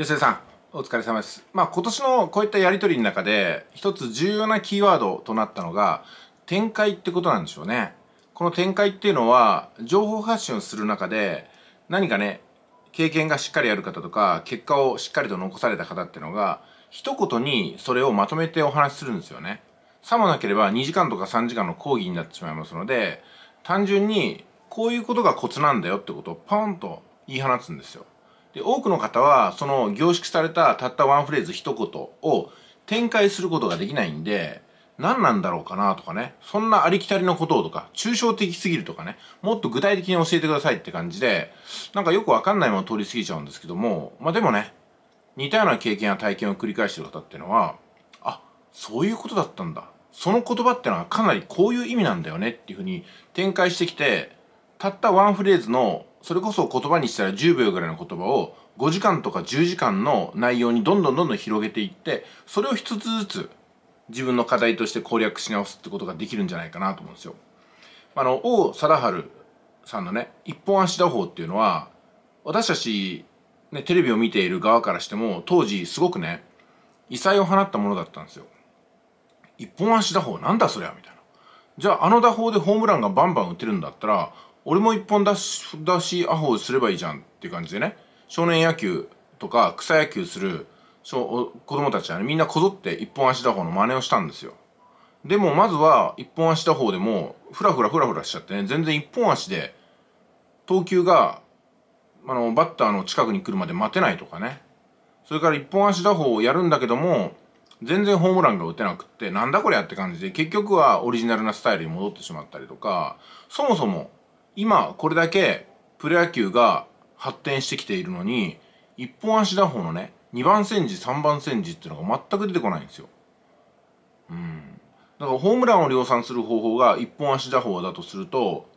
吉田さんお疲れ様です、まあ、今年のこういったやり取りの中で一つ重要なキーワードとなったのが展開ってことなんでしょうねこの展開っていうのは情報発信をする中で何かね経験がしっかりある方とか結果をしっかりと残された方っていうのが一言にそれをまとめてお話しするんですよねさもなければ2時間とか3時間の講義になってしまいますので単純にこういうことがコツなんだよってことをポンと言い放つんですよで多くの方はその凝縮されたたったワンフレーズ一言を展開することができないんで何なんだろうかなとかねそんなありきたりのことをとか抽象的すぎるとかねもっと具体的に教えてくださいって感じでなんかよくわかんないまま通り過ぎちゃうんですけどもまあでもね似たような経験や体験を繰り返してる方っていうのはあそういうことだったんだその言葉ってのはかなりこういう意味なんだよねっていうふうに展開してきてたったワンフレーズのそれこそ言葉にしたら10秒ぐらいの言葉を5時間とか10時間の内容にどんどんどんどん広げていってそれを一つずつ自分の課題として攻略し直すってことができるんじゃないかなと思うんですよ。あの王貞治さんのね一本足打法っていうのは私たち、ね、テレビを見ている側からしても当時すごくね異彩を放ったものだったんですよ。一本足打法なんだそりゃみたいな。じゃああの打法でホームランがバンバン打てるんだったら俺も一本出し、出しアホをすればいいじゃんっていう感じでね、少年野球とか草野球する子供たちはね、みんなこぞって一本足打法の真似をしたんですよ。でもまずは一本足打法でも、ふらふらふらふらしちゃってね、全然一本足で、投球が、あの、バッターの近くに来るまで待てないとかね。それから一本足打法をやるんだけども、全然ホームランが打てなくって、なんだこりゃって感じで、結局はオリジナルなスタイルに戻ってしまったりとか、そもそも今これだけプロ野球が発展してきているのに一本足打法のね2番戦時3番戦時っていうのが全く出てこないんですよ。うんだからホームランを量産する方法が一本足打法だとすると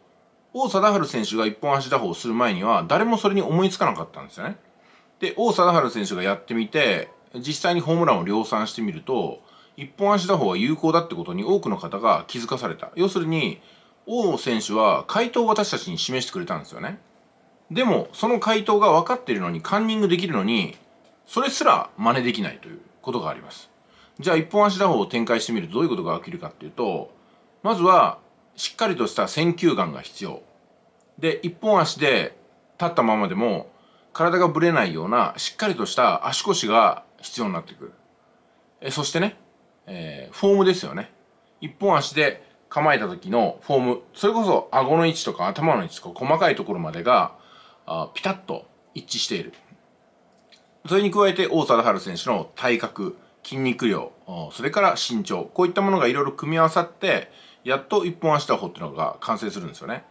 王貞治選手が一本足打法をする前には誰もそれに思いつかなかったんですよね。で王貞治選手がやってみて実際にホームランを量産してみると一本足打法は有効だってことに多くの方が気づかされた。要するに王選手は回答を私たちに示してくれたんですよね。でも、その回答が分かっているのに、カンニングできるのに、それすら真似できないということがあります。じゃあ、一本足打法を展開してみるとどういうことが起きるかっていうと、まずは、しっかりとした選球眼が必要。で、一本足で立ったままでも、体がぶれないような、しっかりとした足腰が必要になってくる。えそしてね、えー、フォームですよね。一本足で構えた時のフォームそれこそ顎の位置とか頭の位置とか細かいところまでがあピタッと一致しているそれに加えて大貞治選手の体格筋肉量それから身長こういったものがいろいろ組み合わさってやっと一本足打法っていうのが完成するんですよね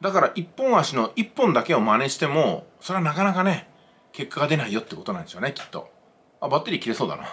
だから一本足の一本だけを真似してもそれはなかなかね結果が出ないよってことなんですよねきっとあバッテリー切れそうだな